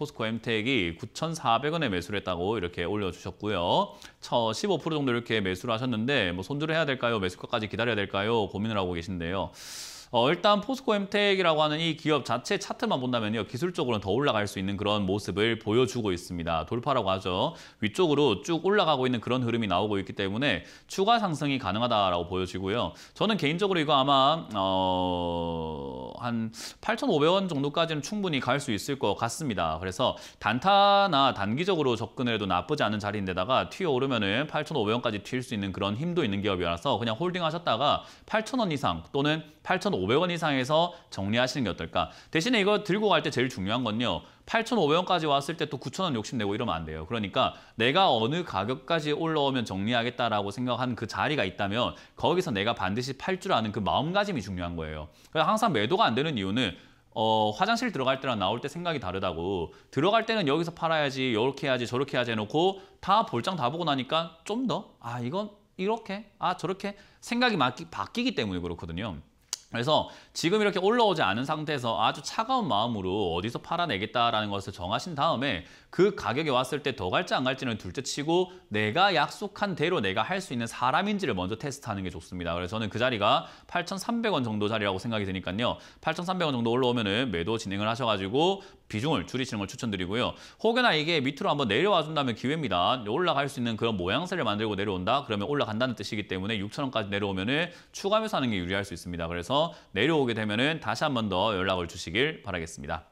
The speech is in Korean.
포스코 엠텍이 9,400원에 매수를 했다고 이렇게 올려주셨고요. 15% 정도 이렇게 매수를 하셨는데 뭐 손절을 해야 될까요? 매수가까지 기다려야 될까요? 고민을 하고 계신데요. 어, 일단 포스코 엠텍이라고 하는 이 기업 자체 차트만 본다면요. 기술적으로는 더 올라갈 수 있는 그런 모습을 보여주고 있습니다. 돌파라고 하죠. 위쪽으로 쭉 올라가고 있는 그런 흐름이 나오고 있기 때문에 추가 상승이 가능하다라고 보여지고요. 저는 개인적으로 이거 아마 어... 한 8,500원 정도까지는 충분히 갈 수 있을 것 같습니다. 그래서 단타나 단기적으로 접근을 해도 나쁘지 않은 자리인데다가 튀어 오르면은 8,500원까지 튈 수 있는 그런 힘도 있는 기업이라서 그냥 홀딩 하셨다가 8,000원 이상 또는 8,500원 이상에서 정리하시는 게 어떨까. 대신에 이거 들고 갈 때 제일 중요한 건요. 8,500원까지 왔을 때 또 9,000원 욕심내고 이러면 안 돼요. 그러니까 내가 어느 가격까지 올라오면 정리하겠다라고 생각한 그 자리가 있다면 거기서 내가 반드시 팔 줄 아는 그 마음가짐이 중요한 거예요. 그래서 항상 매도가 안 되는 이유는 어, 화장실 들어갈 때랑 나올 때 생각이 다르다고 들어갈 때는 여기서 팔아야지 이렇게 해야지 저렇게 해야지 해놓고 다 볼장 다 보고 나니까 좀 더 아 이건 이렇게 아 저렇게 생각이 바뀌기 때문에 그렇거든요. 그래서 지금 이렇게 올라오지 않은 상태에서 아주 차가운 마음으로 어디서 팔아내겠다라는 것을 정하신 다음에 그가격에 왔을 때 더 갈지 안 갈지는 둘째 치고 내가 약속한 대로 내가 할 수 있는 사람인지를 먼저 테스트하는 게 좋습니다. 그래서 저는 그 자리가 8,300원 정도 자리라고 생각이 드니까요. 8,300원 정도 올라오면은 매도 진행을 하셔가지고 비중을 줄이시는 걸 추천드리고요. 혹여나 이게 밑으로 한번 내려와 준다면 기회입니다. 올라갈 수 있는 그런 모양새를 만들고 내려온다? 그러면 올라간다는 뜻이기 때문에 6천원까지 내려오면 은추가하면 하는 게 유리할 수 있습니다. 그래서 내려오게 되면 은 다시 한번더 연락을 주시길 바라겠습니다.